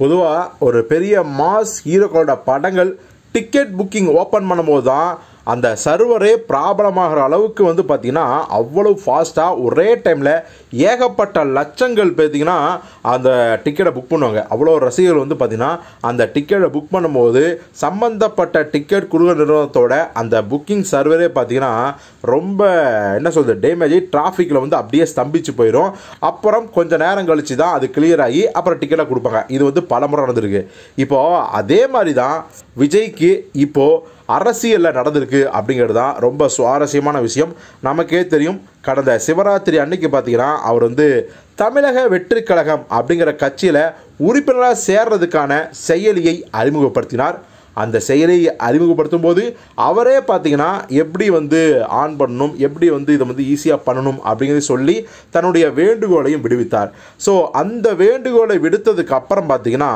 பொதுவாக ஒரு பெரிய மாஸ் ஹீரோக்களோட படங்கள் டிக்கெட் புக்கிங் ஓப்பன் பண்ணும்போது தான் அந்த சர்வரே ப்ராப்ளமாகிற அளவுக்கு வந்து பார்த்திங்கன்னா அவ்வளோ ஃபாஸ்ட்டாக ஒரே டைமில் ஏகப்பட்ட லட்சங்கள் பார்த்திங்கன்னா அந்த டிக்கெட்டை புக் பண்ணுவாங்க அவ்வளோ ரசிகர்கள் வந்து பார்த்திங்கன்னா அந்த டிக்கெட்டை புக் பண்ணும்போது சம்மந்தப்பட்ட டிக்கெட் குழு நிறுவனத்தோட அந்த புக்கிங் சர்வரே பார்த்திங்கன்னா ரொம்ப என்ன சொல்கிறது டேமேஜ் டிராஃபிக்கில் வந்து அப்படியே ஸ்தம்பிச்சு போயிடும் அப்புறம் கொஞ்சம் நேரம் கழித்து தான் அது கிளியர் ஆகி அப்புறம் டிக்கெட்டை கொடுப்பாங்க இது வந்து பல முறை நடந்திருக்கு இப்போது அதே மாதிரி தான் விஜய்க்கு இப்போது அரசியலில் நடந்திருக்கு அப்படிங்கிறது தான் ரொம்ப சுவாரஸ்யமான விஷயம் நமக்கே தெரியும் கடந்த சிவராத்திரி அன்னைக்கு பார்த்தீங்கன்னா அவர் வந்து தமிழக வெற்றி கழகம் அப்படிங்கிற கட்சியில் உறுப்பினராக சேர்றதுக்கான செயலியை அறிமுகப்படுத்தினார் அந்த செயலை அறிமுகப்படுத்தும் போது அவரே பார்த்தீங்கன்னா எப்படி வந்து ஆன் பண்ணணும் எப்படி வந்து இதை வந்து ஈஸியாக பண்ணணும் அப்படிங்கிறத சொல்லி தன்னுடைய வேண்டுகோளையும் விடுவித்தார் ஸோ அந்த வேண்டுகோளை விடுத்ததுக்கு அப்புறம் பார்த்தீங்கன்னா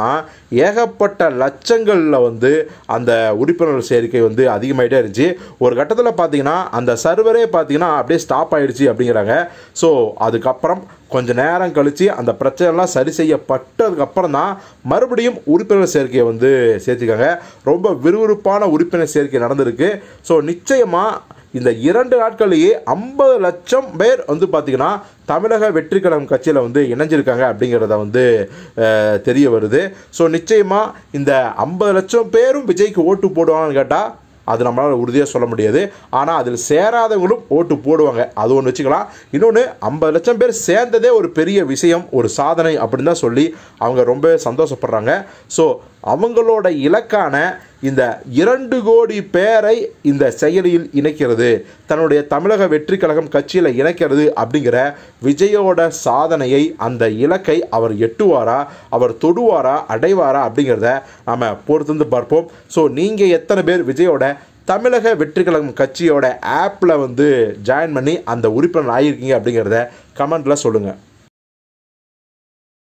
ஏகப்பட்ட லட்சங்களில் வந்து அந்த உறுப்பினர் சேர்க்கை வந்து அதிகமாகிட்டே இருந்துச்சு ஒரு கட்டத்தில் பார்த்தீங்கன்னா அந்த சர்வரே பார்த்தீங்கன்னா அப்படியே ஸ்டாப் ஆகிடுச்சு அப்படிங்கிறாங்க ஸோ அதுக்கப்புறம் கொஞ்ச நேரம் கழித்து அந்த பிரச்சனைலாம் சரி செய்யப்பட்டதுக்கப்புறம் தான் மறுபடியும் உறுப்பினர் சேர்க்கையை வந்து சேர்த்துக்காங்க ரொம்ப விறுவிறுப்பான உறுப்பினர் சேர்க்கை நடந்திருக்கு ஸோ நிச்சயமாக இந்த இரண்டு நாட்கள்லேயே ஐம்பது லட்சம் பேர் வந்து பார்த்திங்கன்னா தமிழக வெற்றிக்கழகம் கட்சியில் வந்து இணைஞ்சிருக்காங்க அப்படிங்கிறத வந்து தெரிய வருது ஸோ நிச்சயமாக இந்த ஐம்பது லட்சம் பேரும் விஜய்க்கு ஓட்டு போடுவாங்கன்னு கேட்டால் அது நம்மளால் உறுதியாக சொல்ல முடியாது ஆனால் அதில் சேராதவங்களும் ஓட்டு போடுவாங்க அது ஒன்று வச்சுக்கலாம் இன்னொன்று ஐம்பது லட்சம் பேர் சேர்ந்ததே ஒரு பெரிய விஷயம் ஒரு சாதனை அப்படின்னு தான் சொல்லி அவங்க ரொம்ப சந்தோஷப்படுறாங்க ஸோ அவங்களோட இலக்கான இந்த இரண்டு கோடி பேரை இந்த செயலியில் இணைக்கிறது தன்னுடைய தமிழக வெற்றி கழகம் கட்சியில் இணைக்கிறது அப்படிங்கிற விஜயோட சாதனையை அந்த இலக்கை அவர் எட்டுவாரா அவர் தொடுவாரா அடைவாரா அப்படிங்கிறத நம்ம பொறுத்திருந்து பார்ப்போம் ஸோ நீங்கள் எத்தனை பேர் விஜயோட தமிழக வெற்றி கழகம் கட்சியோட ஆப்பில் வந்து ஜாயின் பண்ணி அந்த உறுப்பினர் ஆகியிருக்கீங்க அப்படிங்கிறத கமெண்டில் சொல்லுங்கள்